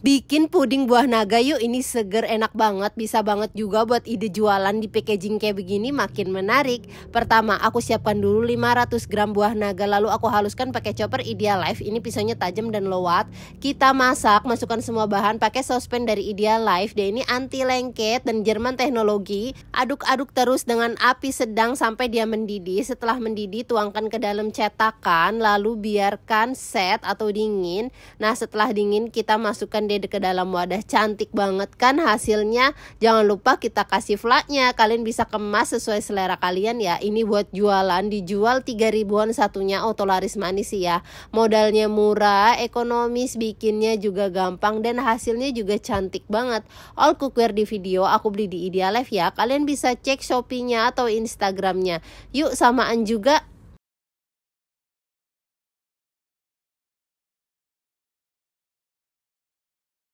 Bikin puding buah naga yuk, ini seger enak banget, bisa banget juga buat ide jualan di packaging kayak begini makin menarik. Pertama, aku siapkan dulu 500 gram buah naga, lalu aku haluskan pakai chopper Ideal Life, ini pisaunya tajam dan lewat. Kita masak, masukkan semua bahan pakai saucepan dari Ideal Life, dia ini anti lengket dan Jerman teknologi. Aduk-aduk terus dengan api sedang sampai dia mendidih, setelah mendidih tuangkan ke dalam cetakan, lalu biarkan set atau dingin. Nah setelah dingin kita masukkan deh ke dalam wadah cantik banget kan hasilnya jangan lupa kita kasih flatnya kalian bisa kemas sesuai selera kalian ya ini buat jualan dijual 3 ribuan satunya auto oh, laris manis sih ya modalnya murah ekonomis bikinnya juga gampang dan hasilnya juga cantik banget all cookware di video aku beli di Idealife ya kalian bisa cek Shopee-nya atau Instagramnya yuk samaan juga